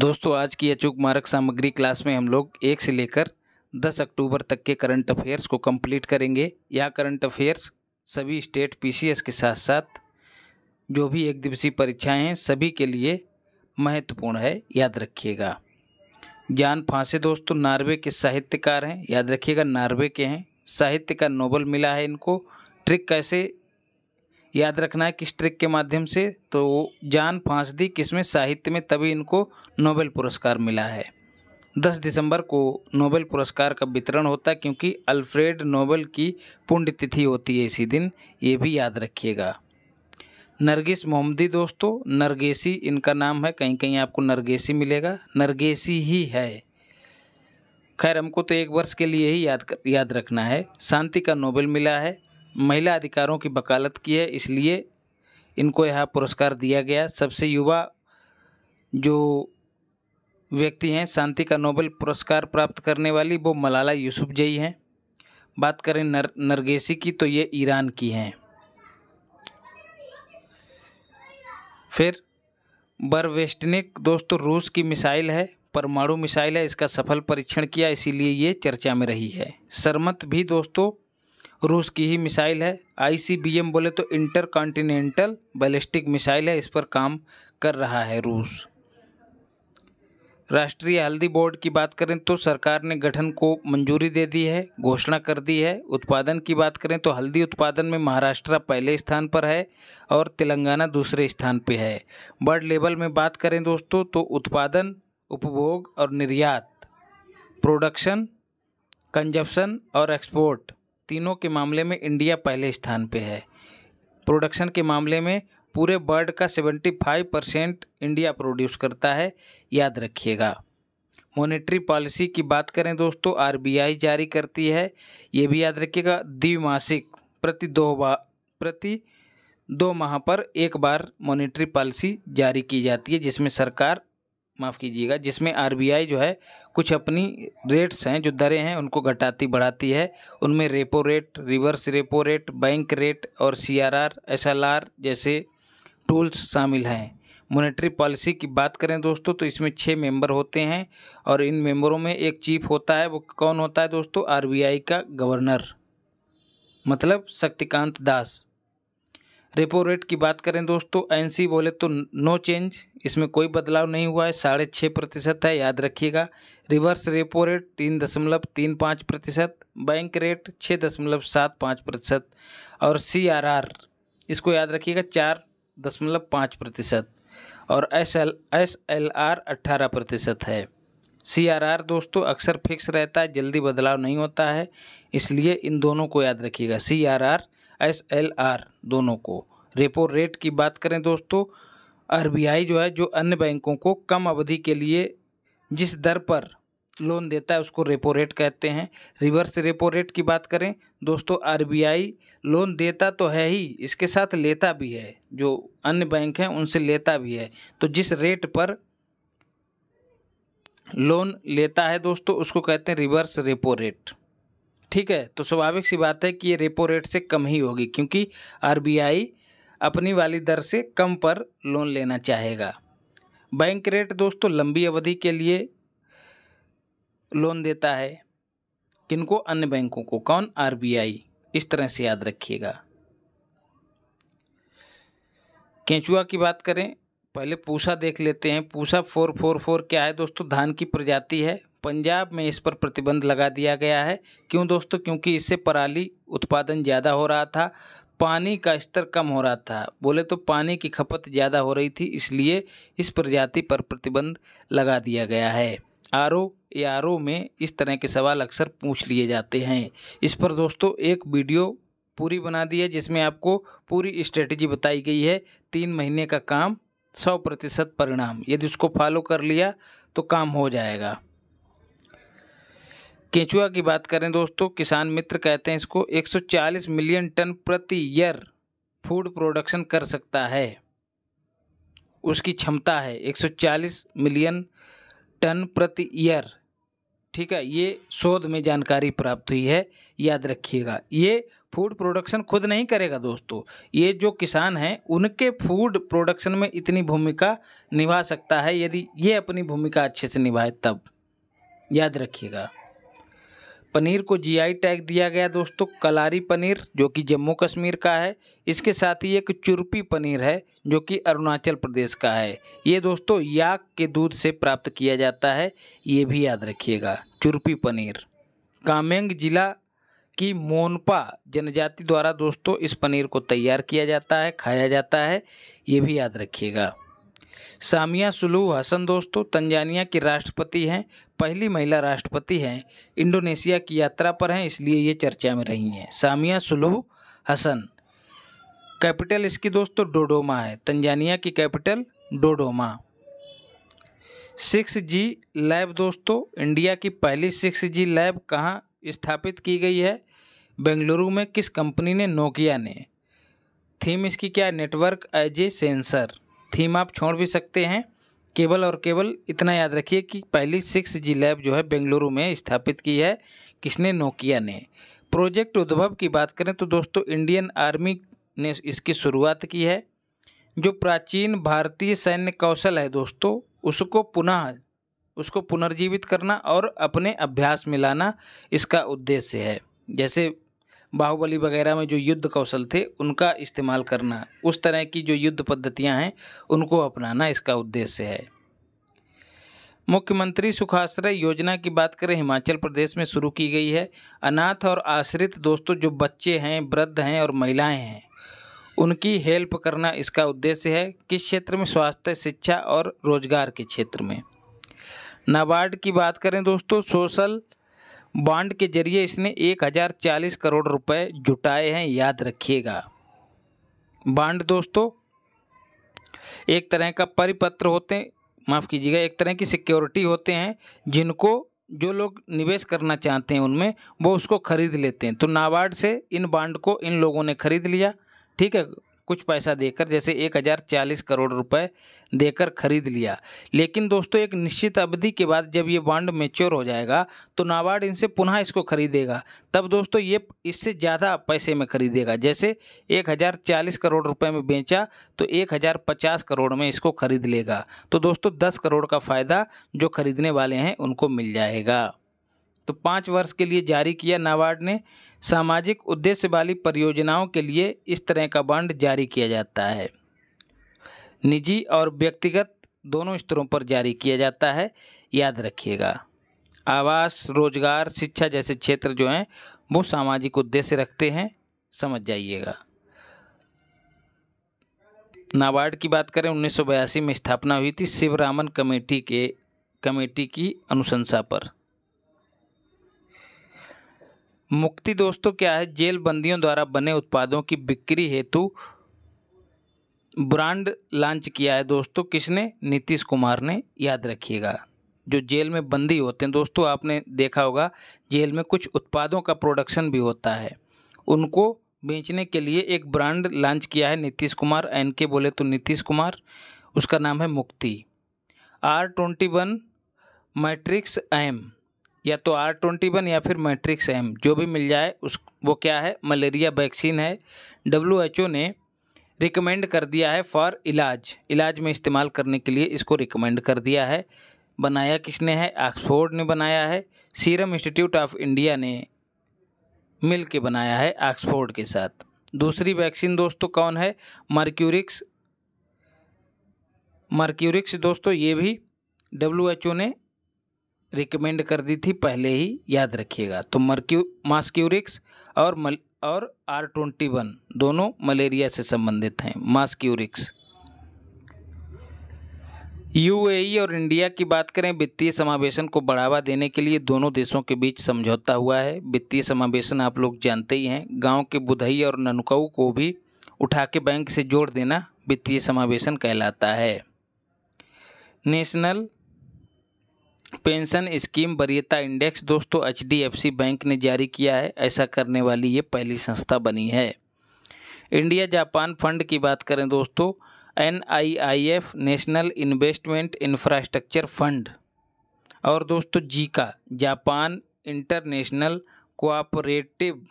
दोस्तों आज की अचूक मारक सामग्री क्लास में हम लोग एक से लेकर दस अक्टूबर तक के करंट अफेयर्स को कंप्लीट करेंगे यह करंट अफेयर्स सभी स्टेट पीसीएस के साथ साथ जो भी एक दिवसीय परीक्षाएँ हैं सभी के लिए महत्वपूर्ण है याद रखिएगा ज्ञान फांसे दोस्तों नार्वे के साहित्यकार हैं याद रखिएगा नार्वे के हैं साहित्य का नोबल मिला है इनको ट्रिक कैसे याद रखना है किस ट्रिक के माध्यम से तो जान फांस दी किसमें साहित्य में तभी इनको नोबेल पुरस्कार मिला है 10 दिसंबर को नोबेल पुरस्कार का वितरण होता है क्योंकि अल्फ्रेड नोबेल की पुण्यतिथि होती है इसी दिन ये भी याद रखिएगा नरगिस मोहम्मदी दोस्तों नरगेसी इनका नाम है कहीं कहीं आपको नरगेसी मिलेगा नरगेसी ही है खैर हमको तो एक वर्ष के लिए ही याद याद रखना है शांति का नोबेल मिला है महिला अधिकारों की वकालत की है इसलिए इनको यह पुरस्कार दिया गया सबसे युवा जो व्यक्ति हैं शांति का नोबेल पुरस्कार प्राप्त करने वाली वो मलाला जई हैं बात करें नर नरगेसी की तो ये ईरान की हैं फिर बरवेस्टनिक दोस्तों रूस की मिसाइल है परमाणु मिसाइल है इसका सफल परीक्षण किया इसीलिए ये चर्चा में रही है सरमत भी दोस्तों रूस की ही मिसाइल है आईसीबीएम बोले तो इंटर कॉन्टिनेंटल बैलिस्टिक मिसाइल है इस पर काम कर रहा है रूस राष्ट्रीय हल्दी बोर्ड की बात करें तो सरकार ने गठन को मंजूरी दे दी है घोषणा कर दी है उत्पादन की बात करें तो हल्दी उत्पादन में महाराष्ट्र पहले स्थान पर है और तेलंगाना दूसरे स्थान पर है बर्ड लेवल में बात करें दोस्तों तो उत्पादन उपभोग और निर्यात प्रोडक्शन कंजप्शन और एक्सपोर्ट तीनों के मामले में इंडिया पहले स्थान पे है प्रोडक्शन के मामले में पूरे वर्ल्ड का seventy five percent India produce करता है याद रखिएगा मॉनेटरी पॉलिसी की बात करें दोस्तों आरबीआई जारी करती है ये भी याद रखिएगा द्विमासिक प्रति दो बार प्रति दो माह पर एक बार मॉनेटरी पॉलिसी जारी की जाती है जिसमें सरकार माफ़ कीजिएगा जिसमें आरबीआई जो है कुछ अपनी रेट्स हैं जो दरें हैं उनको घटाती बढ़ाती है उनमें repo rate reverse repo rate bank rate और सीआरआर एसएलआर जैसे टूल्स शामिल हैं मोनेटरी पॉलिसी की बात करें दोस्तों तो इसमें छः मेंबर होते हैं और इन मेंबरों में एक चीफ होता है वो कौन होता है दोस्तों आरबीआई का गवर्नर मतलब शक्तिकांत दास रेपो रेट की बात करें दोस्तों एन बोले तो नो चेंज इसमें कोई बदलाव नहीं हुआ है साढ़े छः प्रतिशत है याद रखिएगा रिवर्स रेपो रेट तीन दशमलव तीन पाँच प्रतिशत बैंक रेट छः दशमलव सात पाँच प्रतिशत और सी आर आर इसको याद रखिएगा चार दशमलव पाँच प्रतिशत और S L S L R अट्ठारह प्रतिशत है सी आर आर दोस्तों अक्सर फिक्स रहता है जल्दी बदलाव नहीं होता है इसलिए इन दोनों को याद रखिएगा C R R S L R दोनों को रेपो रेट की बात करें दोस्तों आरबीआई जो है जो अन्य बैंकों को कम अवधि के लिए जिस दर पर लोन देता है उसको रेपो रेट कहते हैं रिवर्स रेपो रेट की बात करें दोस्तों आरबीआई लोन देता तो है ही इसके साथ लेता भी है जो अन्य बैंक हैं उनसे लेता भी है तो जिस रेट पर लोन लेता है दोस्तों उसको कहते हैं रिवर्स रेपो रेट ठीक है तो स्वाभाविक सी बात है कि ये रेपो रेट से कम ही होगी क्योंकि आरबीआई अपनी वाली दर से कम पर लोन लेना चाहेगा बैंक रेट दोस्तों लंबी अवधि के लिए लोन देता है किनको अन्य बैंकों को कौन आरबीआई इस तरह से याद रखिएगा केंचुआ की बात करें पहले पूसा देख लेते हैं पूसा फोर फोर फोर क्या है दोस्तों धान की प्रजाति है पंजाब में इस पर प्रतिबंध लगा दिया गया है क्यों दोस्तों क्योंकि इससे पराली उत्पादन ज़्यादा हो रहा था पानी का स्तर कम हो रहा था बोले तो पानी की खपत ज़्यादा हो रही थी इसलिए इस प्रजाति पर प्रतिबंध लगा दिया गया है R O A R O में इस तरह के सवाल अक्सर पूछ लिए जाते हैं इस पर दोस्तों एक वीडियो पूरी बना दी है जिसमें आपको पूरी स्ट्रेटजी बताई गई है तीन महीने का काम सौ प्रतिशत परिणाम यदि उसको फॉलो कर लिया तो काम हो जाएगा केंचुआ की बात करें दोस्तों किसान मित्र कहते हैं इसको 140 मिलियन टन प्रति ईयर फूड प्रोडक्शन कर सकता है उसकी क्षमता है 140 मिलियन टन प्रति ईयर ठीक है ये शोध में जानकारी प्राप्त हुई है याद रखिएगा ये फूड प्रोडक्शन खुद नहीं करेगा दोस्तों ये जो किसान हैं उनके फूड प्रोडक्शन में इतनी भूमिका निभा सकता है यदि ये अपनी भूमिका अच्छे से निभाए तब याद रखिएगा पनीर को जीआई टैग दिया गया दोस्तों कलारी पनीर जो कि जम्मू कश्मीर का है इसके साथ ही एक चुरपी पनीर है जो कि अरुणाचल प्रदेश का है ये दोस्तों याक के दूध से प्राप्त किया जाता है ये भी याद रखिएगा चुरपी पनीर कामेंग जिला की मोनपा जनजाति द्वारा दोस्तों इस पनीर को तैयार किया जाता है खाया जाता है ये भी याद रखिएगा सामिया सुलू हसन दोस्तों तंजानिया की राष्ट्रपति हैं पहली महिला राष्ट्रपति हैं इंडोनेशिया की यात्रा पर हैं इसलिए ये चर्चा में रही हैं सामिया सुलू हसन कैपिटल इसकी दोस्तों डोडोमा है तंजानिया की capital Dodoma six G lab दोस्तों इंडिया की पहली सिक्स जी लैब कहाँ स्थापित की गई है बेंगलुरु में किस कंपनी ने नोकिया ने थीम इसकी क्या network as a sensor theme आप छोड़ भी सकते हैं केवल और केवल इतना याद रखिए कि पहली सिक्स जी लैब जो है बेंगलुरु में स्थापित की है किसने नोकिया ने प्रोजेक्ट उद्भव की बात करें तो दोस्तों इंडियन आर्मी ने इसकी शुरुआत की है जो प्राचीन भारतीय सैन्य कौशल है दोस्तों उसको पुनः उसको पुनर्जीवित करना और अपने अभ्यास में लाना इसका उद्देश्य है जैसे बाहुबली वगैरह में जो युद्ध कौशल थे उनका इस्तेमाल करना उस तरह की जो युद्ध पद्धतियां हैं उनको अपनाना इसका उद्देश्य है मुख्यमंत्री सुखाश्रय योजना की बात करें हिमाचल प्रदेश में शुरू की गई है अनाथ और आश्रित दोस्तों जो बच्चे हैं वृद्ध हैं और महिलाएं हैं उनकी हेल्प करना इसका उद्देश्य है किस क्षेत्र में स्वास्थ्य शिक्षा और रोजगार के क्षेत्र में नाबार्ड की बात करें दोस्तों सोशल बॉन्ड के जरिए इसने 1040 करोड़ रुपए जुटाए हैं याद रखिएगा बॉन्ड दोस्तों एक तरह का परिपत्र होते हैं माफ़ कीजिएगा एक तरह की सिक्योरिटी होते हैं जिनको जो लोग निवेश करना चाहते हैं उनमें वो उसको ख़रीद लेते हैं तो नाबार्ड से इन बांड को इन लोगों ने ख़रीद लिया ठीक है कुछ पैसा देकर जैसे एक हज़ार चालीस करोड़ रुपए देकर खरीद लिया लेकिन दोस्तों एक निश्चित अवधि के बाद जब ये बॉन्ड मेच्योर हो जाएगा तो नाबार्ड इनसे पुनः इसको खरीदेगा तब दोस्तों ये इससे ज़्यादा पैसे में खरीदेगा जैसे एक हज़ार चालीस करोड़ रुपये में बेचा तो एक हज़ार पचास करोड़ में इसको खरीद लेगा तो दोस्तों दस करोड़ का फ़ायदा जो खरीदने वाले हैं उनको मिल जाएगा तो पाँच वर्ष के लिए जारी किया नाबार्ड ने सामाजिक उद्देश्य वाली परियोजनाओं के लिए इस तरह का बॉन्ड जारी किया जाता है निजी और व्यक्तिगत दोनों स्तरों पर जारी किया जाता है याद रखिएगा आवास रोजगार शिक्षा जैसे क्षेत्र जो हैं वो सामाजिक उद्देश्य रखते हैं समझ जाइएगा नाबार्ड की बात करें उन्नीस में स्थापना हुई थी शिवरामन कमेटी के कमेटी की अनुशंसा पर मुक्ति दोस्तों क्या है जेल बंदियों द्वारा बने उत्पादों की बिक्री हेतु ब्रांड लॉन्च किया है दोस्तों किसने नीतीश कुमार ने याद रखिएगा जो जेल में बंदी होते हैं दोस्तों आपने देखा होगा जेल में कुछ उत्पादों का प्रोडक्शन भी होता है उनको बेचने के लिए एक ब्रांड लॉन्च किया है नीतीश कुमार एन के बोले तो नीतीश कुमार उसका नाम है Mukti R twenty one matrix M या तो आर ट्वेंटी वन या फिर मैट्रिक्स एम जो भी मिल जाए उस वो क्या है मलेरिया वैक्सीन है डब्ल्यू एच ओ ने रिकमेंड कर दिया है फॉर इलाज इलाज में इस्तेमाल करने के लिए इसको रिकमेंड कर दिया है बनाया किसने है ऑक्सफोर्ड ने बनाया है सीरम इंस्टीट्यूट ऑफ इंडिया ने मिल के बनाया है ऑक्सफोर्ड के साथ दूसरी वैक्सीन दोस्तों कौन है मर्क्यूरिक्स मर्क्यूरिक्स दोस्तों ये भी डब्ल्यू एच ओ ने रिकमेंड कर दी थी पहले ही याद रखिएगा तो मर्क्यू मास्क्यूरिक्स और मल और आर ट्वेंटी वन दोनों मलेरिया से संबंधित हैं मास्क्यूरिक्स यूएई और इंडिया की बात करें वित्तीय समावेशन को बढ़ावा देने के लिए दोनों देशों के बीच समझौता हुआ है वित्तीय समावेशन आप लोग जानते ही हैं गांव के बुधई और ननकऊ को भी उठा के बैंक से जोड़ देना वित्तीय समावेशन कहलाता है नेशनल पेंशन स्कीम वरीयता इंडेक्स दोस्तों सी बैंक ने जारी किया है ऐसा करने वाली ये पहली संस्था बनी है इंडिया जापान फंड की बात करें दोस्तों N national investment infrastructure fund और दोस्तों JICA Japan international cooperative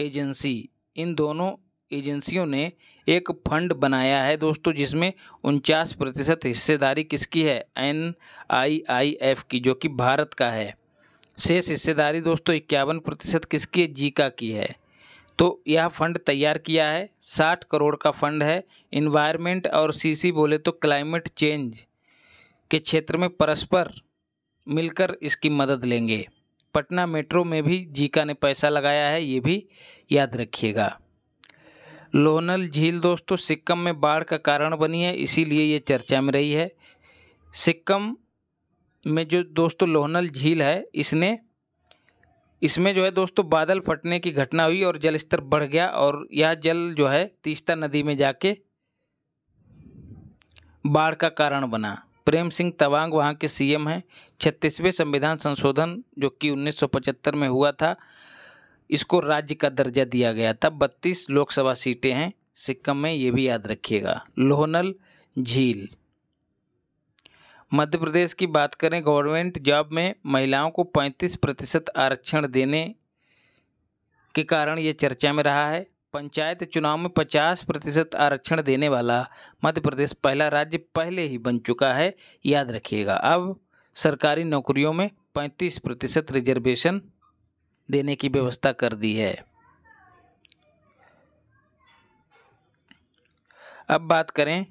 agency इन दोनों एजेंसियों ने एक फंड बनाया है दोस्तों जिसमें उनचास प्रतिशत हिस्सेदारी किसकी है एन आई आई एफ की जो कि भारत का है शेष हिस्सेदारी दोस्तों इक्यावन प्रतिशत किसकी है जी का की है तो यह फंड तैयार किया है साठ करोड़ का फंड है इन्वायरमेंट और सीसी बोले तो क्लाइमेट चेंज के क्षेत्र में परस्पर मिलकर इसकी मदद लेंगे पटना मेट्रो में भी जीका ने पैसा लगाया है ये भी याद रखिएगा लोनल झील दोस्तों सिक्किम में बाढ़ का कारण बनी है इसीलिए ये चर्चा में रही है सिक्किम में जो दोस्तों लोहनल झील है इसने इसमें जो है दोस्तों बादल फटने की घटना हुई और जल स्तर बढ़ गया और यह जल जो है तीस्ता नदी में जाके बाढ़ का कारण बना प्रेम सिंह तवांग वहाँ के सीएम हैं छत्तीसवें संविधान संशोधन जो कि 1975 में हुआ था इसको राज्य का दर्जा दिया गया था बत्तीस लोकसभा सीटें हैं सिक्किम में ये भी याद रखिएगा लोहनल झील मध्य प्रदेश की बात करें गवर्नमेंट जॉब में महिलाओं को 35 प्रतिशत आरक्षण देने के कारण ये चर्चा में रहा है पंचायत चुनाव में 50 प्रतिशत आरक्षण देने वाला मध्य प्रदेश पहला राज्य पहले ही बन चुका है याद रखिएगा अब सरकारी नौकरियों में 35 प्रतिशत रिजर्वेशन देने की व्यवस्था कर दी है अब बात करें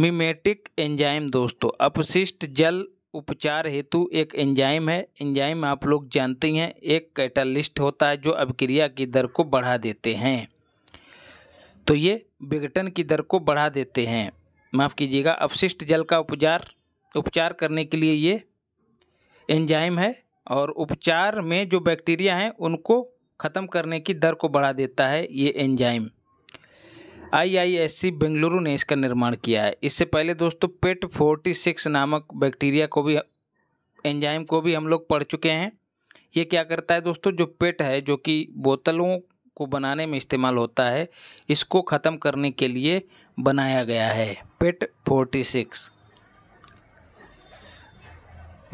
मीमेटिक एंजाइम दोस्तों अपशिष्ट जल उपचार हेतु एक एंजाइम है एंजाइम आप लोग जानते हैं एक कैटलिस्ट होता है जो अभिक्रिया की दर को बढ़ा देते हैं तो ये विघटन की दर को बढ़ा देते हैं माफ़ कीजिएगा अपशिष्ट जल का उपचार उपचार करने के लिए ये एंजाइम है और उपचार में जो बैक्टीरिया हैं उनको ख़त्म करने की दर को बढ़ा देता है ये एंजाइम आईआईएससी बेंगलुरु ने इसका निर्माण किया है इससे पहले दोस्तों पेट फोर्टी सिक्स नामक बैक्टीरिया को भी एंजाइम को भी हम लोग पढ़ चुके हैं ये क्या करता है दोस्तों जो पेट है जो कि बोतलों को बनाने में इस्तेमाल होता है इसको ख़त्म करने के लिए बनाया गया है PET forty six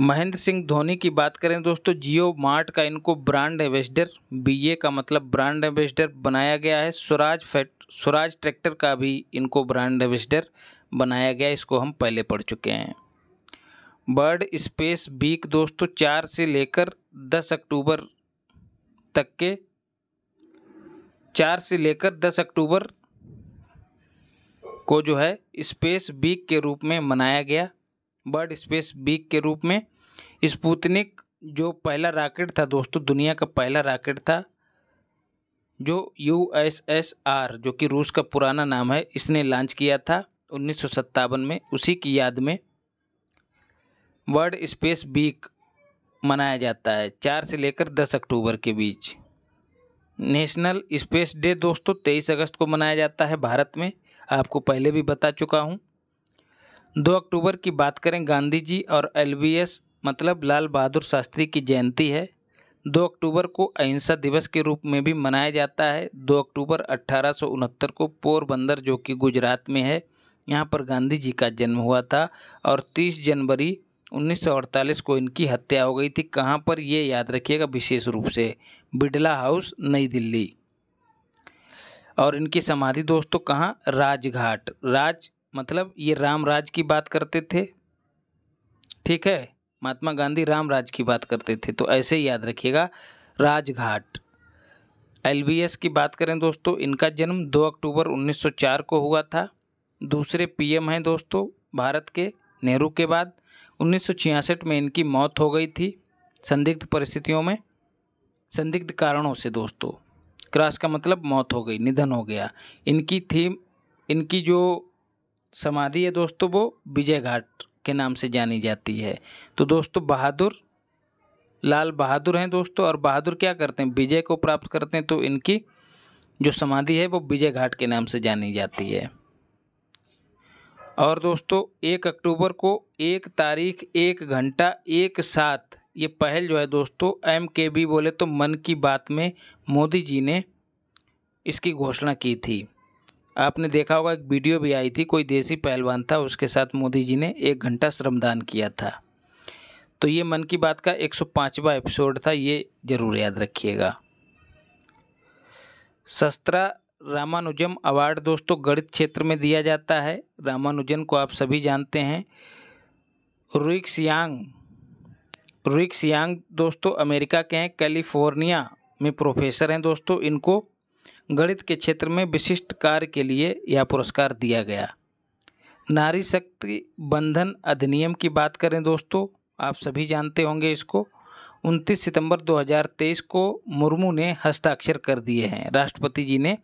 Mahendra Singh Dhoni की बात करें दोस्तों जियो मार्ट का इनको ब्रांड एम्बेसडर ए का मतलब ब्रांड एम्बेसडर बनाया गया है स्वराज फैट स्वराज ट्रैक्टर का भी इनको ब्रांड एम्बेसडर बनाया गया इसको हम पहले पढ़ चुके हैं बर्ड स्पेस वीक दोस्तों चार से लेकर दस अक्टूबर तक के चार से लेकर दस अक्टूबर को जो है स्पेस वीक के रूप में मनाया गया बर्ड स्पेस वीक के रूप में स्पुतनिक जो पहला रॉकेट था दोस्तों दुनिया का पहला रॉकेट था जो यू एस एस आर जो कि रूस का पुराना नाम है इसने लॉन्च किया था उन्नीस में उसी की याद में वर्ल्ड स्पेस वीक मनाया जाता है चार से लेकर दस अक्टूबर के बीच नेशनल स्पेस डे दोस्तों तेईस अगस्त को मनाया जाता है भारत में आपको पहले भी बता चुका हूँ दो अक्टूबर की बात करें गांधी जी और एल मतलब लाल बहादुर शास्त्री की जयंती है दो अक्टूबर को अहिंसा दिवस के रूप में भी मनाया जाता है दो अक्टूबर अट्ठारह को पोरबंदर जो कि गुजरात में है यहाँ पर गांधी जी का जन्म हुआ था और 30 जनवरी 1948 को इनकी हत्या हो गई थी कहाँ पर ये याद रखिएगा विशेष रूप से बिडला हाउस नई दिल्ली और इनकी समाधि दोस्तों कहाँ राजघाट राज मतलब ये राम राज की बात करते थे ठीक है महात्मा गांधी रामराज की बात करते थे तो ऐसे याद रखिएगा राजघाट एलबीएस की बात करें दोस्तों इनका जन्म 2 अक्टूबर 1904 को हुआ था दूसरे पीएम हैं दोस्तों भारत के नेहरू के बाद उन्नीस में इनकी मौत हो गई थी संदिग्ध परिस्थितियों में संदिग्ध कारणों से दोस्तों क्रॉस का मतलब मौत हो गई निधन हो गया इनकी थीम इनकी जो समाधि है दोस्तों वो विजय घाट के नाम से जानी जाती है तो दोस्तों बहादुर लाल बहादुर हैं दोस्तों और बहादुर क्या करते हैं विजय को प्राप्त करते हैं तो इनकी जो समाधि है वो विजय घाट के नाम से जानी जाती है और दोस्तों एक अक्टूबर को एक तारीख एक घंटा एक साथ ये पहल जो है दोस्तों एम के बी बोले तो मन की बात में मोदी जी ने इसकी घोषणा की थी आपने देखा होगा एक वीडियो भी आई थी कोई देसी पहलवान था उसके साथ मोदी जी ने एक घंटा श्रमदान किया था तो ये मन की बात का 105वां एपिसोड था ये ज़रूर याद रखिएगा सस्त्रा रामानुजम अवार्ड दोस्तों गणित क्षेत्र में दिया जाता है रामानुजन को आप सभी जानते हैं रुइक्स यांग रुइक्स यांग दोस्तों अमेरिका के हैं कैलिफोर्निया में प्रोफेसर हैं दोस्तों इनको गणित के क्षेत्र में विशिष्ट कार्य के लिए यह पुरस्कार दिया गया नारी शक्ति बंधन अधिनियम की बात करें दोस्तों आप सभी जानते होंगे इसको 29 सितंबर 2023 को मुर्मू ने हस्ताक्षर कर दिए हैं राष्ट्रपति जी ने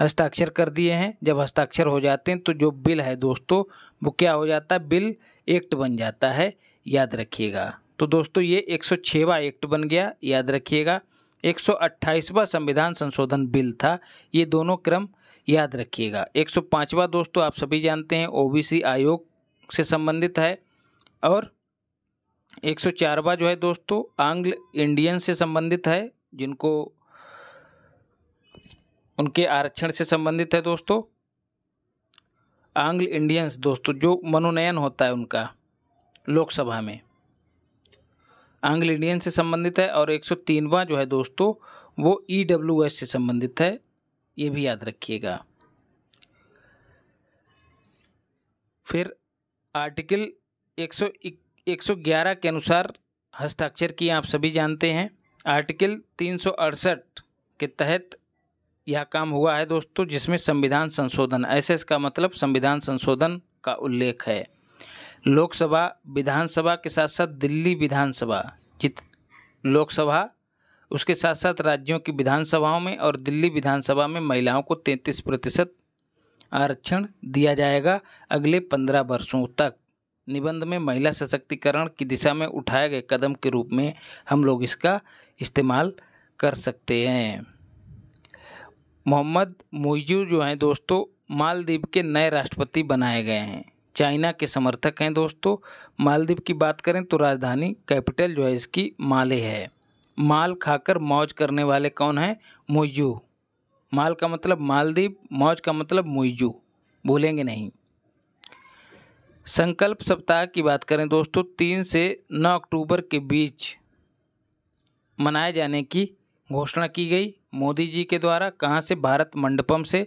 हस्ताक्षर कर दिए हैं जब हस्ताक्षर हो जाते हैं तो जो बिल है दोस्तों वो क्या हो जाता है बिल एक्ट बन जाता है याद रखिएगा तो दोस्तों ये एक सौ एक्ट बन गया याद रखिएगा 128वां संविधान संशोधन बिल था ये दोनों क्रम याद रखिएगा 105वां दोस्तों आप सभी जानते हैं ओबीसी आयोग से संबंधित है और 104वां जो है दोस्तों आंग्ल इंडियन से संबंधित है जिनको उनके आरक्षण से संबंधित है दोस्तों आंग्ल इंडियंस दोस्तों जो मनोनयन होता है उनका लोकसभा में आंग्ल इंडियन से संबंधित है और एक सौ तीनवा जो है दोस्तों वो ई डब्ल्यू एस से संबंधित है ये भी याद रखिएगा फिर आर्टिकल एक सौ एक सौ ग्यारह के अनुसार हस्ताक्षर की आप सभी जानते हैं आर्टिकल तीन सौ अड़सठ के तहत यह काम हुआ है दोस्तों जिसमें संविधान संशोधन ऐसे इसका मतलब संविधान संशोधन का उल्लेख है लोकसभा विधानसभा के साथ साथ दिल्ली विधानसभा जित लोकसभा उसके साथ साथ राज्यों की विधानसभाओं में और दिल्ली विधानसभा में महिलाओं को तैंतीस प्रतिशत आरक्षण दिया जाएगा अगले पंद्रह वर्षों तक निबंध में महिला सशक्तिकरण की दिशा में उठाए गए कदम के रूप में हम लोग इसका इस्तेमाल कर सकते हैं मोहम्मद मोइजू जो हैं दोस्तों मालदीव के नए राष्ट्रपति बनाए गए हैं चाइना के समर्थक हैं दोस्तों मालदीव की बात करें तो राजधानी कैपिटल जो है इसकी माले है माल खाकर मौज करने वाले कौन हैं मुइजू माल का मतलब मालदीव मौज का मतलब मुइजू बोलेंगे नहीं संकल्प सप्ताह की बात करें दोस्तों तीन से नौ अक्टूबर के बीच मनाए जाने की घोषणा की गई मोदी जी के द्वारा कहाँ से भारत मंडपम से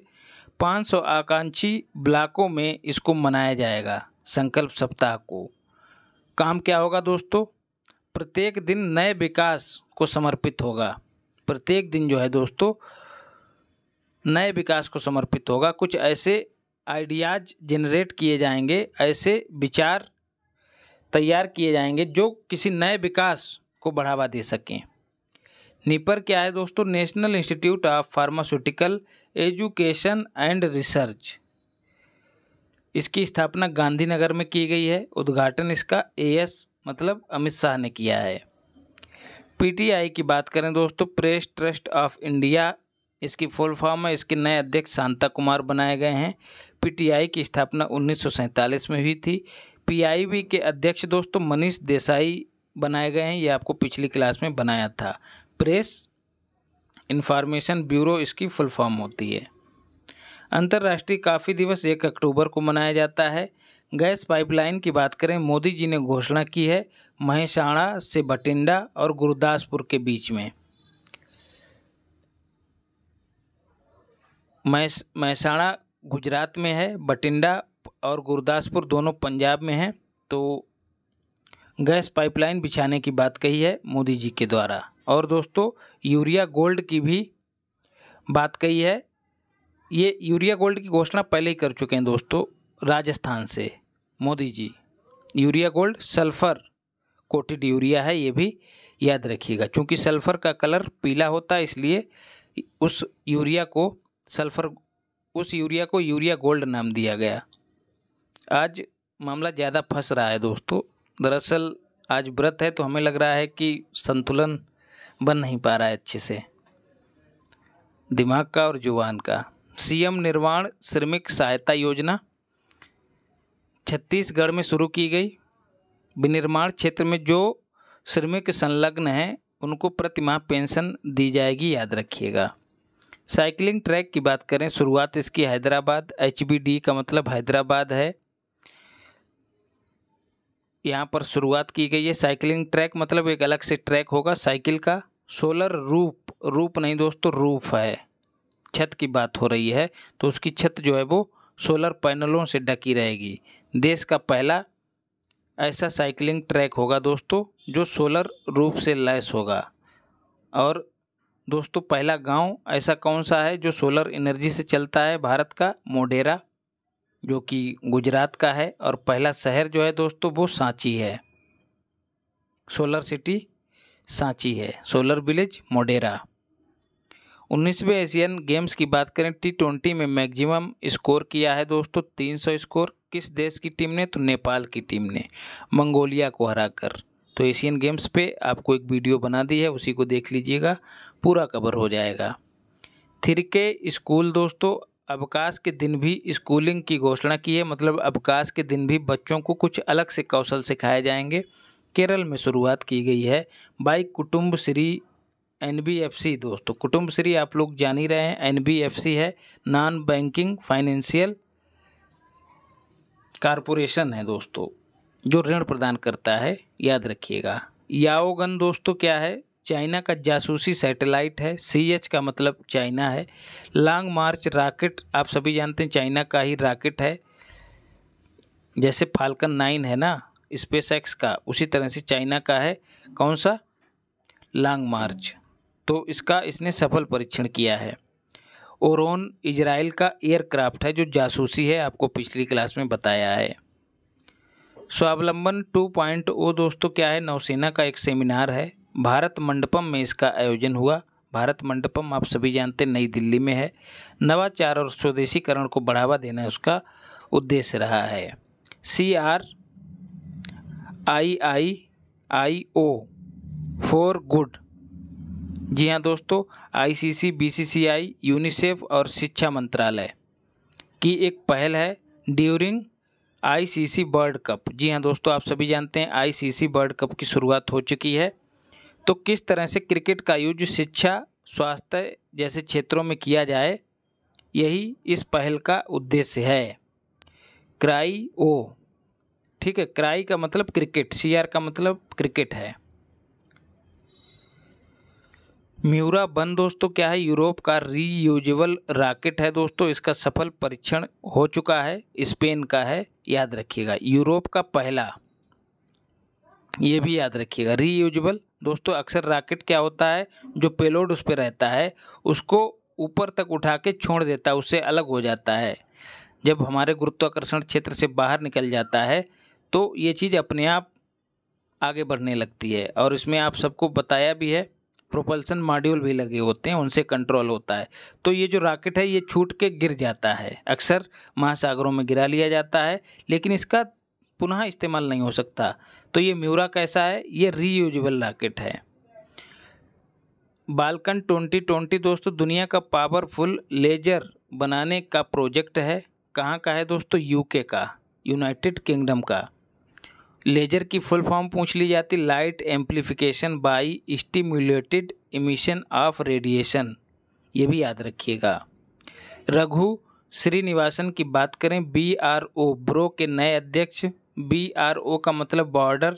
500 आकांक्षी ब्लाकों में इसको मनाया जाएगा संकल्प सप्ताह को काम क्या होगा दोस्तों प्रत्येक दिन नए विकास को समर्पित होगा प्रत्येक दिन जो है दोस्तों नए विकास को समर्पित होगा कुछ ऐसे आइडियाज़ जनरेट किए जाएंगे ऐसे विचार तैयार किए जाएंगे जो किसी नए विकास को बढ़ावा दे सकें निपर क्या है दोस्तों national institute of pharmaceutical education and research इसकी स्थापना गांधीनगर में की गई है उद्घाटन इसका एएस मतलब अमित शाह ने किया है पीटीआई की बात करें दोस्तों प्रेस ट्रस्ट ऑफ इंडिया इसकी फुल फॉर्म है इसके नए अध्यक्ष शांता कुमार बनाए गए हैं पीटीआई की स्थापना उन्नीस में हुई थी पीआईबी के अध्यक्ष दोस्तों मनीष देसाई बनाए गए हैं ये आपको पिछली क्लास में बनाया था प्रेस इंफॉर्मेशन ब्यूरो इसकी फुल फॉर्म होती है अंतर्राष्ट्रीय काफ़ी दिवस एक अक्टूबर को मनाया जाता है गैस पाइपलाइन की बात करें मोदी जी ने घोषणा की है महेशाणा से बठिंडा और गुरदासपुर के बीच में महसाणा गुजरात में है बठिंडा और गुरदासपुर दोनों पंजाब में हैं तो गैस पाइपलाइन बिछाने की बात कही है मोदी जी के द्वारा और दोस्तों यूरिया गोल्ड की भी बात कही है ये यूरिया गोल्ड की घोषणा पहले ही कर चुके हैं दोस्तों राजस्थान से Modi ji urea gold sulphur coated urea है ये भी याद रखिएगा क्योंकि सल्फ़र का कलर पीला होता है इसलिए उस यूरिया को सल्फ़र उस यूरिया को यूरिया गोल्ड नाम दिया गया आज मामला ज़्यादा फंस रहा है दोस्तों दरअसल आज व्रत है तो हमें लग रहा है कि संतुलन बन नहीं पा रहा है अच्छे से दिमाग का और जुबान का सीएम निर्माण श्रमिक सहायता योजना छत्तीसगढ़ में शुरू की गई विनिर्माण क्षेत्र में जो श्रमिक संलग्न हैं उनको प्रतिमाह पेंशन दी जाएगी याद रखिएगा साइकिलिंग ट्रैक की बात करें शुरुआत इसकी हैदराबाद एच का मतलब हैदराबाद है यहाँ पर शुरुआत की गई है साइकिलिंग ट्रैक मतलब एक अलग से ट्रैक होगा साइकिल का सोलर रूप रूप नहीं दोस्तों रूफ है छत की बात हो रही है तो उसकी छत जो है वो सोलर पैनलों से ढकी रहेगी देश का पहला ऐसा साइकिलिंग ट्रैक होगा दोस्तों जो सोलर रूप से लैस होगा और दोस्तों पहला गांव ऐसा कौन सा है जो सोलर एनर्जी से चलता है भारत का मोढेरा जो कि गुजरात का है और पहला शहर जो है दोस्तों वो सांची है सोलर सिटी सांची है सोलर विलेज मोडेरा उन्नीसवें एशियन गेम्स की बात करें टी ट्वेंटी में मैक्सिमम स्कोर किया है दोस्तों तीन सौ स्कोर किस देश की टीम ने तो नेपाल की टीम ने मंगोलिया को हराकर तो एशियन गेम्स पे आपको एक वीडियो बना दी है उसी को देख लीजिएगा पूरा कवर हो जाएगा थिरके स्कूल दोस्तों अवकाश के दिन भी स्कूलिंग की घोषणा की है मतलब अवकाश के दिन भी बच्चों को कुछ अलग से कौशल सिखाए जाएंगे केरल में शुरुआत की गई है by Kudumbashree N B F C दोस्तों कुटुम्ब श्री आप लोग जान ही रहे हैं एन बी एफ सी है नॉन बैंकिंग फाइनेंशियल कारपोरेशन है दोस्तों जो ऋण प्रदान करता है याद रखिएगा याओगन दोस्तों क्या है चाइना का जासूसी सैटेलाइट है सी एच का मतलब चाइना है लॉन्ग मार्च राकेट आप सभी जानते हैं चाइना का ही राकेट है जैसे फाल्कन नाइन है ना स्पेस एक्स का उसी तरह से चाइना का है कौन सा लॉन्ग मार्च तो इसका इसने सफल परीक्षण किया है ओरोन इजराइल का एयरक्राफ्ट है जो जासूसी है आपको पिछली क्लास में बताया है स्वावलंबन टू पॉइंट ओ दोस्तों क्या है नौसेना का एक सेमिनार है भारत मंडपम में इसका आयोजन हुआ भारत मंडपम आप सभी जानते नई दिल्ली में है नवाचार और स्वदेशीकरण को बढ़ावा देना उसका उद्देश्य रहा है C R I I I O for good जी हाँ दोस्तों आईसीसी बीसीसीआई यूनिसेफ और शिक्षा मंत्रालय की एक पहल है ड्यूरिंग आईसीसी वर्ल्ड कप जी हाँ दोस्तों आप सभी जानते हैं आईसीसी वर्ल्ड कप की शुरुआत हो चुकी है तो किस तरह से क्रिकेट का यूज शिक्षा स्वास्थ्य जैसे क्षेत्रों में किया जाए यही इस पहल का उद्देश्य है क्राई ओ ठीक है क्राई का मतलब क्रिकेट सी आर का मतलब क्रिकेट है म्यूरा बन दोस्तों क्या है यूरोप का रीयूजेबल रॉकेट है दोस्तों इसका सफल परीक्षण हो चुका है स्पेन का है याद रखिएगा यूरोप का पहला ये भी याद रखिएगा रीयूजबल दोस्तों अक्सर रॉकेट क्या होता है जो पेलोड उस पर रहता है उसको ऊपर तक उठा के छोड़ देता है उससे अलग हो जाता है जब हमारे गुरुत्वाकर्षण क्षेत्र से बाहर निकल जाता है तो ये चीज़ अपने आप आगे बढ़ने लगती है और इसमें आप सबको बताया भी है प्रोपल्सन मॉड्यूल भी लगे होते हैं उनसे कंट्रोल होता है तो ये जो रॉकेट है ये छूट के गिर जाता है अक्सर महासागरों में गिरा लिया जाता है लेकिन इसका पुनः इस्तेमाल नहीं हो सकता तो ये म्यूरा कैसा है ये रीयूजेबल रॉकेट है बालकन 2020 दोस्तों दुनिया का पावरफुल लेजर बनाने का प्रोजेक्ट है कहाँ का है दोस्तों यूके का यूनाइटेड किंगडम का लेजर की फुल फॉर्म पूछ ली जाती light amplification by stimulated emission of radiation ये भी याद रखिएगा रघु श्रीनिवासन की बात करें बी आर ओ ब्रो के नए अध्यक्ष बी आर ओ का मतलब बॉर्डर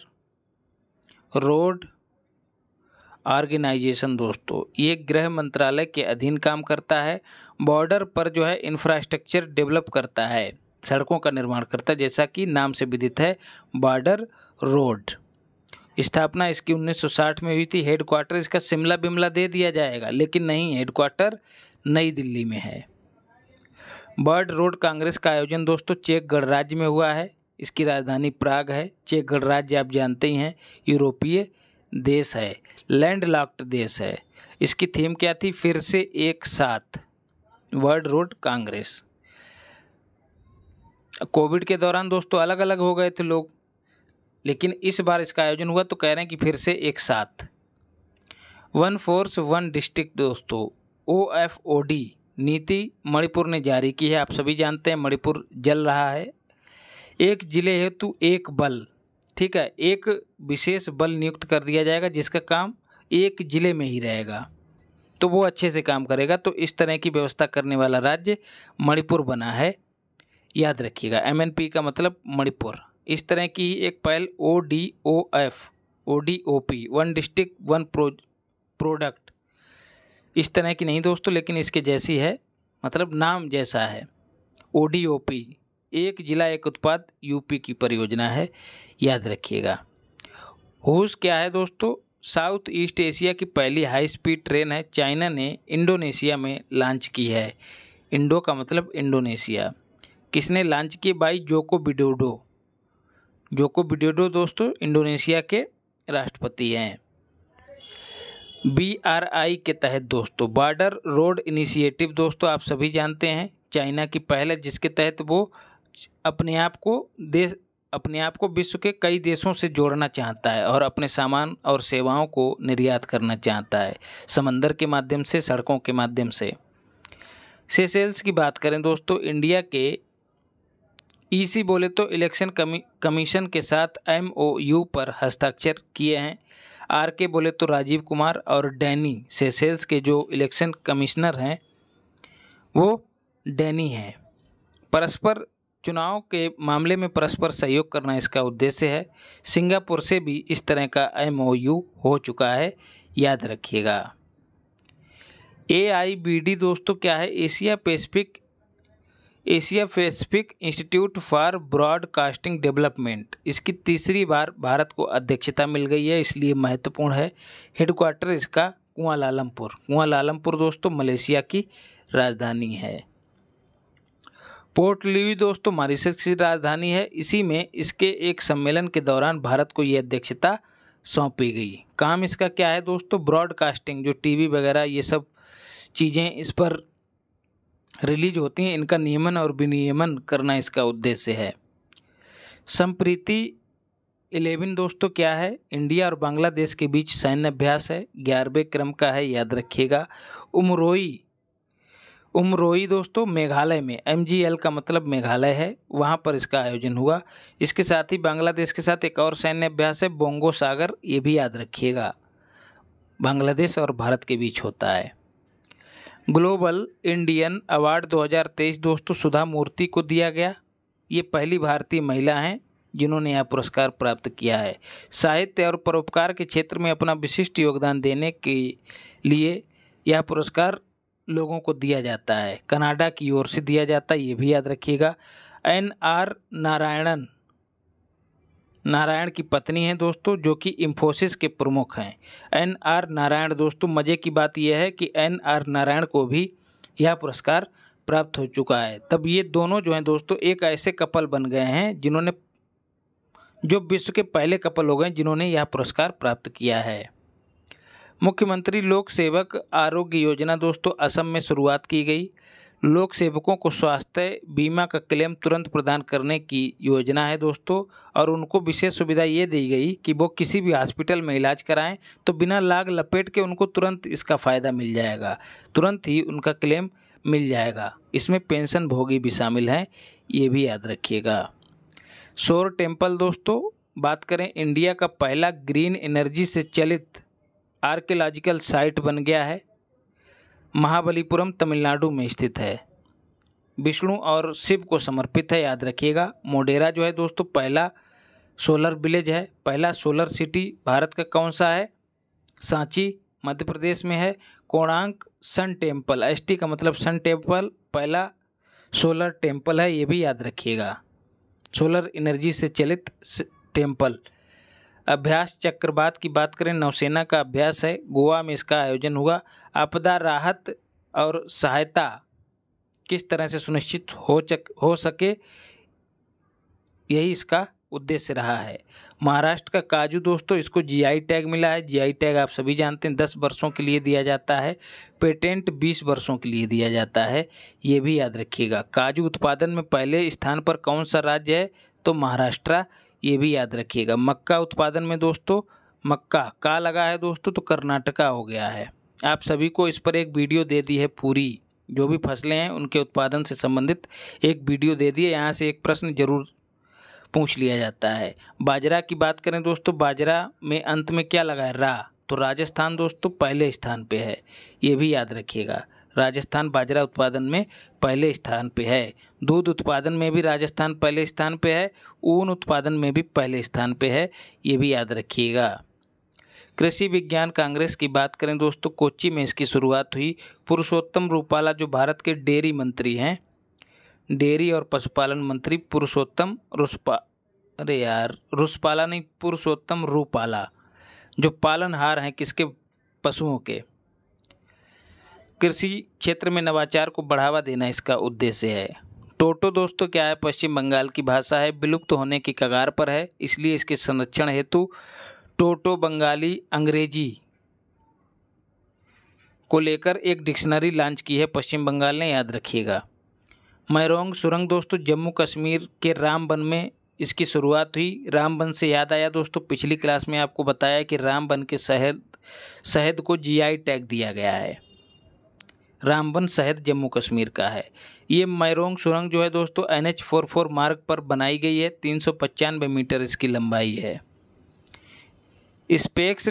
रोड ऑर्गेनाइजेशन दोस्तों ये गृह मंत्रालय के अधीन काम करता है बॉर्डर पर जो है इंफ्रास्ट्रक्चर डेवलप करता है सड़कों का निर्माण करता है जैसा कि नाम से विदित है बॉर्डर रोड स्थापना इसकी 1960 में हुई थी हेडक्वार्टर इसका शिमला बिमला दे दिया जाएगा लेकिन नहीं हेडक्वार्टर नई दिल्ली में है बर्ड रोड कांग्रेस का आयोजन दोस्तों चेक गणराज्य में हुआ है इसकी राजधानी प्राग है चेक गणराज्य आप जानते ही हैं यूरोपीय देश है लैंड देश है इसकी थीम क्या थी फिर से एक साथ वर्ल्ड रोड कांग्रेस कोविड के दौरान दोस्तों अलग अलग हो गए थे लोग लेकिन इस बार इसका आयोजन हुआ तो कह रहे हैं कि फिर से एक साथ वन फोर्स वन डिस्ट्रिक्ट दोस्तों ओ एफ ओ डी नीति मणिपुर ने जारी की है आप सभी जानते हैं मणिपुर जल रहा है एक जिले हेतु एक बल ठीक है एक विशेष बल नियुक्त कर दिया जाएगा जिसका काम एक जिले में ही रहेगा तो वो अच्छे से काम करेगा तो इस तरह की व्यवस्था करने वाला राज्य मणिपुर बना है याद रखिएगा एम का मतलब मणिपुर इस तरह की ही एक पहल O D O F O D O P one district one pro product इस तरह की नहीं दोस्तों लेकिन इसके जैसी है मतलब नाम जैसा है ओ डी ओ पी एक जिला एक उत्पाद यूपी की परियोजना है याद रखिएगा होश क्या है दोस्तों साउथ ईस्ट एशिया की पहली हाई स्पीड ट्रेन है चाइना ने इंडोनेशिया में लॉन्च की है इंडो का मतलब इंडोनेशिया किसने लॉन्च की बाई जोको बिडोडो जोको बिडोडो दोस्तों इंडोनेशिया के राष्ट्रपति हैं बी के तहत दोस्तों बॉर्डर रोड इनिशिएटिव दोस्तों आप सभी जानते हैं चाइना की पहले जिसके तहत वो अपने आप को देश अपने आप को विश्व के कई देशों से जोड़ना चाहता है और अपने सामान और सेवाओं को निर्यात करना चाहता है समंदर के माध्यम से सड़कों के माध्यम से सेसेल्स की बात करें दोस्तों इंडिया के ईसी e बोले तो इलेक्शन कमी, कमीशन के साथ एमओयू पर हस्ताक्षर किए हैं आर के बोले तो राजीव कुमार और डैनी सेसेल्स के जो इलेक्शन कमिश्नर हैं वो डैनी हैं परस्पर चुनाव के मामले में परस्पर सहयोग करना इसका उद्देश्य है सिंगापुर से भी इस तरह का एम हो चुका है याद रखिएगा ए दोस्तों क्या है Asia Pacific Asia Pacific institute for broadcasting development इसकी तीसरी बार भारत को अध्यक्षता मिल गई है इसलिए महत्वपूर्ण है हेडक्वार्टर इसका कुआलालमपुर कुआलालमपुर दोस्तों मलेशिया की राजधानी है पोर्ट ल्यूई दोस्तों मॉरिशस की राजधानी है इसी में इसके एक सम्मेलन के दौरान भारत को यह अध्यक्षता सौंपी गई काम इसका क्या है दोस्तों ब्रॉडकास्टिंग जो टीवी वगैरह ये सब चीज़ें इस पर रिलीज होती हैं इनका नियमन और विनियमन करना इसका उद्देश्य है संप्रीति इलेवन दोस्तों क्या है इंडिया और बांग्लादेश के बीच सैन्य अभ्यास है ग्यारहवें क्रम का है याद रखिएगा उमरोई उमरोई दोस्तों मेघालय में एम का मतलब मेघालय है वहाँ पर इसका आयोजन हुआ इसके साथ ही बांग्लादेश के साथ एक और सैन्य अभ्यास है बोंगो सागर ये भी याद रखिएगा बांग्लादेश और भारत के बीच होता है ग्लोबल इंडियन अवार्ड 2023 दोस्तों सुधा मूर्ति को दिया गया ये पहली भारतीय महिला हैं जिन्होंने यह पुरस्कार प्राप्त किया है साहित्य और परोपकार के क्षेत्र में अपना विशिष्ट योगदान देने के लिए यह पुरस्कार लोगों को दिया जाता है कनाडा की ओर से दिया जाता है ये भी याद रखिएगा एन आर नारायणन नारायण की पत्नी हैं दोस्तों जो कि इंफोसिस के प्रमुख हैं एन आर नारायण दोस्तों मज़े की बात यह है कि एन आर नारायण को भी यह पुरस्कार प्राप्त हो चुका है तब ये दोनों जो हैं दोस्तों एक ऐसे कपल बन गए हैं जिन्होंने जो विश्व के पहले कपल हो गए जिन्होंने यह पुरस्कार प्राप्त किया है मुख्यमंत्री लोक सेवक आरोग्य योजना दोस्तों असम में शुरुआत की गई लोक सेवकों को स्वास्थ्य बीमा का क्लेम तुरंत प्रदान करने की योजना है दोस्तों और उनको विशेष सुविधा ये दी गई कि वो किसी भी हॉस्पिटल में इलाज कराएं तो बिना लाग लपेट के उनको तुरंत इसका फ़ायदा मिल जाएगा तुरंत ही उनका क्लेम मिल जाएगा इसमें पेंशन भोगी भी शामिल हैं ये भी याद रखिएगा सौर टेम्पल दोस्तों बात करें इंडिया का पहला ग्रीन एनर्जी से चलित आर्कियोलॉजिकल साइट बन गया है महाबलीपुरम तमिलनाडु में स्थित है विष्णु और शिव को समर्पित है याद रखिएगा मोडेरा जो है दोस्तों पहला सोलर विलेज है पहला सोलर सिटी भारत का कौन सा है सांची मध्य प्रदेश में है कोणांक सन टेम्पल एस का मतलब सन टेम्पल पहला सोलर टेम्पल है ये भी याद रखिएगा सोलर एनर्जी से चलित टेम्पल अभ्यास चक्रवात की बात करें नौसेना का अभ्यास है गोवा में इसका आयोजन हुआ आपदा राहत और सहायता किस तरह से सुनिश्चित हो चक हो सके यही इसका उद्देश्य रहा है महाराष्ट्र का काजू दोस्तों इसको जीआई टैग मिला है जीआई टैग आप सभी जानते हैं दस वर्षों के लिए दिया जाता है पेटेंट बीस वर्षों के लिए दिया जाता है ये भी याद रखिएगा काजू उत्पादन में पहले स्थान पर कौन सा राज्य है तो महाराष्ट्र ये भी याद रखिएगा मक्का उत्पादन में दोस्तों मक्का का लगा है दोस्तों तो कर्नाटका हो गया है आप सभी को इस पर एक वीडियो दे दी है पूरी जो भी फसलें हैं उनके उत्पादन से संबंधित एक वीडियो दे दी है यहाँ से एक प्रश्न जरूर पूछ लिया जाता है बाजरा की बात करें दोस्तों बाजरा में अंत में क्या लगा है रा तो राजस्थान दोस्तों पहले स्थान पे है ये भी याद रखिएगा राजस्थान बाजरा उत्पादन में पहले स्थान पे है दूध उत्पादन में भी राजस्थान पहले स्थान पे है ऊन उत्पादन में भी पहले स्थान पे है ये भी याद रखिएगा कृषि विज्ञान कांग्रेस की बात करें दोस्तों कोच्ची में इसकी शुरुआत हुई पुरुषोत्तम रूपाला जो भारत के डेयरी मंत्री हैं डेयरी और पशुपालन मंत्री पुरुषोत्तम रुष्पा अरे यार रुष्पाला नहीं पुरुषोत्तम रूपाला जो पालनहार हैं किसके पशुओं के कृषि क्षेत्र में नवाचार को बढ़ावा देना इसका उद्देश्य है टोटो दोस्तों क्या है पश्चिम बंगाल की भाषा है विलुप्त होने की कगार पर है इसलिए इसके संरक्षण हेतु टोटो बंगाली अंग्रेजी को लेकर एक डिक्शनरी लॉन्च की है पश्चिम बंगाल ने याद रखिएगा मैरोंग सुरंग दोस्तों जम्मू कश्मीर के रामबन में इसकी शुरुआत हुई रामबन से याद आया दोस्तों पिछली क्लास में आपको बताया कि रामबन के शहद शहद को जीआई टैग दिया गया है रामबन शहर जम्मू कश्मीर का है ये मैरोंग सुरंग जो है दोस्तों एन एच फोर फोर मार्ग पर बनाई गई है तीन सौ पचानवे मीटर इसकी लंबाई है स्पेक्स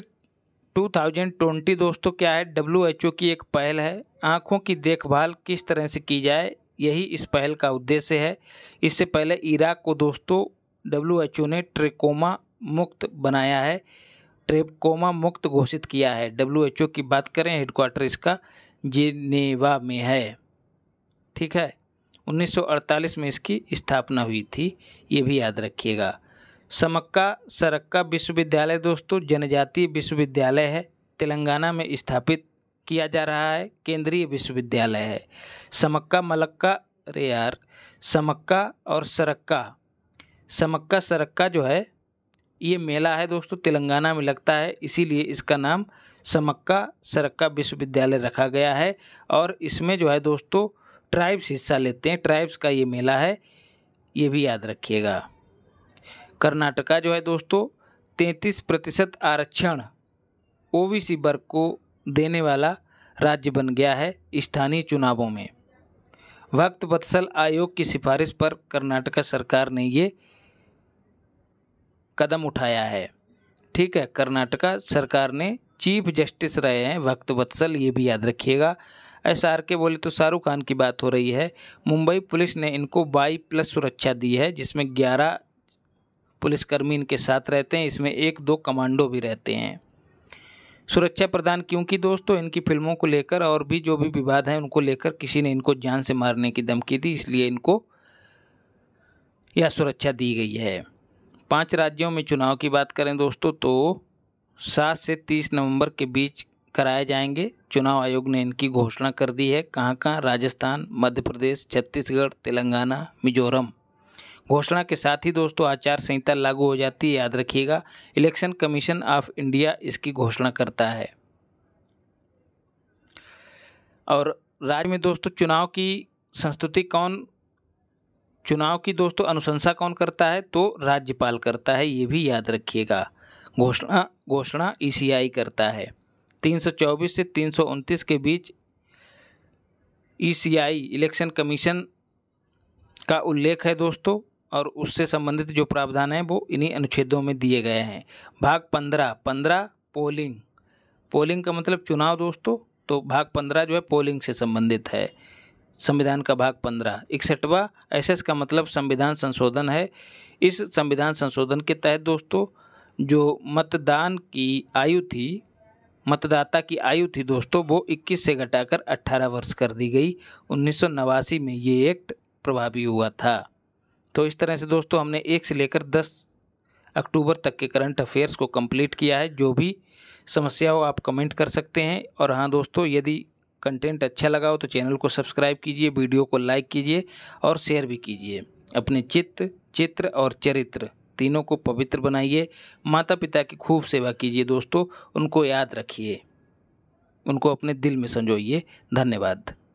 टू थाउजेंड ट्वेंटी दोस्तों क्या है डब्ल्यू की एक पहल है आँखों की देखभाल किस तरह से की जाए यही इस पहल का उद्देश्य है इससे पहले इराक को दोस्तों डब्ल्यू ने ट्रिकोमा मुक्त बनाया है ट्रेकोमा मुक्त घोषित किया है डब्ल्यू एच ओ की बात करें हेडक्वार्टर इसका जिनेवा में है ठीक है 1948 में इसकी स्थापना हुई थी ये भी याद रखिएगा समक्का सरक्का विश्वविद्यालय दोस्तों जनजातीय विश्वविद्यालय है तेलंगाना में स्थापित किया जा रहा है केंद्रीय विश्वविद्यालय है समक्का मलक्का रे यार समक्का और सरक्का समक्का सरक्का जो है ये मेला है दोस्तों तेलंगाना में लगता है इसीलिए इसका नाम समक्का सरक्का विश्वविद्यालय रखा गया है और इसमें जो है दोस्तों ट्राइब्स हिस्सा लेते हैं ट्राइब्स का ये मेला है ये भी याद रखिएगा कर्नाटका जो है दोस्तों तैंतीस प्रतिशत आरक्षण ओबीसी वर्ग को देने वाला राज्य बन गया है स्थानीय चुनावों में वक्त बत्सल आयोग की सिफारिश पर कर्नाटका सरकार ने ये कदम उठाया है ठीक है कर्नाटका सरकार ने चीफ जस्टिस रहे हैं भक्त वत्सल ये भी याद रखिएगा एस आर के बोले तो शाहरुख खान की बात हो रही है मुंबई पुलिस ने इनको बाई प्लस सुरक्षा दी है जिसमें ग्यारह पुलिसकर्मी इनके साथ रहते हैं इसमें एक दो कमांडो भी रहते हैं सुरक्षा प्रदान क्योंकि दोस्तों इनकी फिल्मों को लेकर और भी जो भी विवाद हैं उनको लेकर किसी ने इनको जान से मारने की धमकी दी इसलिए इनको यह सुरक्षा दी गई है पांच राज्यों में चुनाव की बात करें दोस्तों तो सात से तीस नवंबर के बीच कराए जाएंगे चुनाव आयोग ने इनकी घोषणा कर दी है कहाँ कहाँ राजस्थान मध्य प्रदेश छत्तीसगढ़ तेलंगाना मिजोरम घोषणा के साथ ही दोस्तों आचार संहिता लागू हो जाती है याद रखिएगा इलेक्शन कमीशन ऑफ इंडिया इसकी घोषणा करता है और राज्य में दोस्तों चुनाव की संस्तुति कौन चुनाव की दोस्तों अनुशंसा कौन करता है तो राज्यपाल करता है ये भी याद रखिएगा घोषणा घोषणा ईसीआई करता है 324 से उनतीस के बीच ईसीआई इलेक्शन कमीशन का उल्लेख है दोस्तों और उससे संबंधित जो प्रावधान हैं वो इन्हीं अनुच्छेदों में दिए गए हैं भाग पंद्रह पंद्रह पोलिंग पोलिंग का मतलब चुनाव दोस्तों तो भाग पंद्रह जो है पोलिंग से संबंधित है संविधान का भाग पंद्रह इकसठवा एस का मतलब संविधान संशोधन है इस संविधान संशोधन के तहत दोस्तों जो मतदान की आयु थी मतदाता की आयु थी दोस्तों वो 21 से घटाकर 18 वर्ष कर दी गई उन्नीस में ये एक्ट प्रभावी हुआ था तो इस तरह से दोस्तों हमने एक से लेकर दस अक्टूबर तक के करंट अफेयर्स को कंप्लीट किया है जो भी समस्या हो आप कमेंट कर सकते हैं और हाँ दोस्तों यदि कंटेंट अच्छा लगा हो तो चैनल को सब्सक्राइब कीजिए वीडियो को लाइक कीजिए और शेयर भी कीजिए अपने चित्त चित्र और चरित्र तीनों को पवित्र बनाइए माता पिता की खूब सेवा कीजिए दोस्तों उनको याद रखिए उनको अपने दिल में संजोइए धन्यवाद